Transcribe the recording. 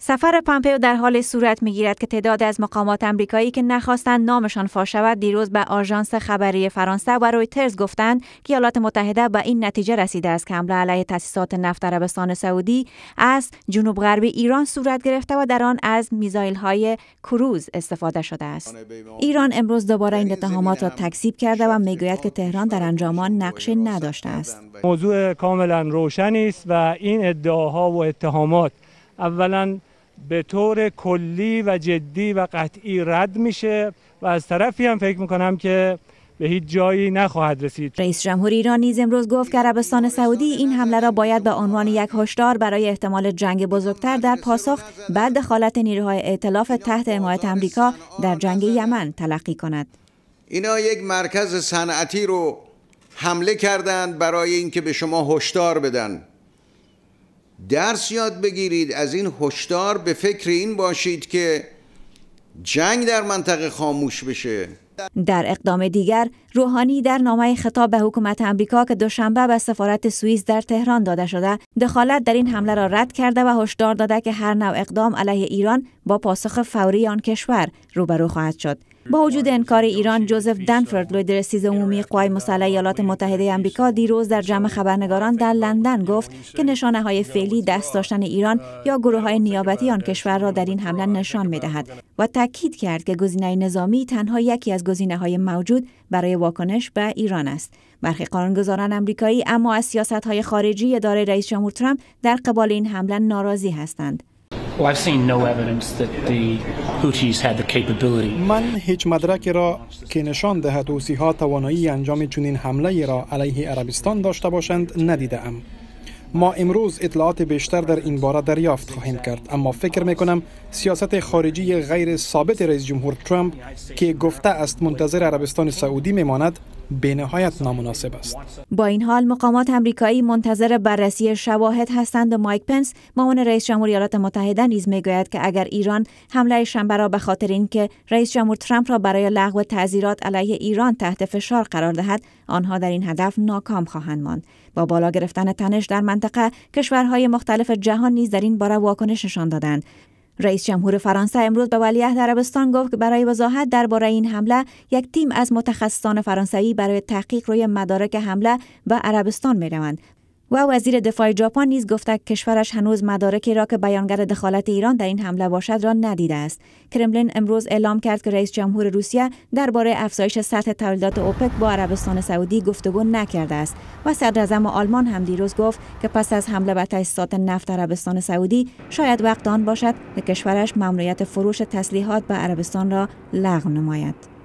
سفر پمپئو در حال صورت میگیرد که تعداد از مقامات امریکایی که نخواستند نامشان فاش شود دیروز به آژانس خبری فرانسه و رویترز گفتند که ایالات متحده به این نتیجه رسیده است که حمله علیه تاسیسات نفت عربستان سعودی از جنوب غرب ایران صورت گرفته و در آن از میزایل های کروز استفاده شده است ایران امروز دوباره این اتهامات را تکذیب کرده و میگوید که تهران در انجام آن نقشی نداشته است موضوع کاملا روشنی است و این ادعاها و اتهامات اولا به طور کلی و جدی و قطعی رد میشه و از طرفی هم فکر میکنم که به هیچ جایی نخواهد رسید رئیس جمهور ایران نیز امروز گفت که عربستان سعودی این حمله را باید به عنوان یک هشدار برای احتمال جنگ بزرگتر در پاسخ بعد دخالت نیروهای ائتلاف تحت حمایت آمریکا در جنگ یمن تلقی کند اینا یک مرکز صنعتی رو حمله کردند برای اینکه به شما هشدار بدن درس یاد بگیرید از این هشدار به فکر این باشید که جنگ در منطقه خاموش بشه در اقدام دیگر روحانی در نامه خطاب به حکومت امریکا که دوشنبه به سفارت سوئیس در تهران داده شده دخالت در این حمله را رد کرده و هشدار داده که هر نوع اقدام علیه ایران با پاسخ فوری آن کشور روبرو خواهد شد با وجود انکار ایران جوزف دنفورد لوی رئیس عمومی قوای مسلح ایالات متحده آمریکا دیروز در جمع خبرنگاران در لندن گفت که نشانه های فعلی دست داشتن ایران یا گروه های نیابتی آن کشور را در این حمله نشان می دهد و تاکید کرد که گزینه نظامی تنها یکی از گزینه های موجود برای واکنش به ایران است برخی قانونگذاران آمریکایی اما از سیاست های خارجی اداره رئیس جمهور ترامپ در قبال این حمله ناراضی هستند من هیچ مدرکی را که نشان دهد اوسی ها توانایی انجام چنین حمله را علیه عربستان داشته باشند ام ما امروز اطلاعات بیشتر در این باره دریافت خواهیم کرد اما فکر می کنم سیاست خارجی غیر ثابت رئیس جمهور ترامپ که گفته است منتظر عربستان سعودی میماند، به نامناسب است. با این حال مقامات امریکایی منتظر بررسی شواهد هستند و مایک پنس معاون رئیس جمهور ایالات متحده نیز میگوید که اگر ایران حمله شنبه را به خاطر اینکه رئیس جمهور ترامپ را برای لغو تعزیرات علیه ایران تحت فشار قرار دهد آنها در این هدف ناکام خواهند ماند با بالا گرفتن تنش در منطقه کشورهای مختلف جهان نیز در این باره واکنش نشان دادند رئیس جمهور فرانسه امروز به ولیعهد عربستان گفت که برای وضاحت درباره این حمله یک تیم از متخصصان فرانسوی برای تحقیق روی مدارک حمله به عربستان می روند و وزیر دفاع ژاپن نیز گفته کشورش هنوز مدارکی را که بیانگر دخالت ایران در این حمله باشد را ندیده است کرملین امروز اعلام کرد که رئیس جمهور روسیه درباره افزایش سطح تولیدات اوپک با عربستان سعودی گفتگو نکرده است و اعظم آلمان هم دیروز گفت که پس از حمله به تاسیسات نفت عربستان سعودی شاید وقت آن باشد که کشورش ممنوعیت فروش تسلیحات به عربستان را لغو نماید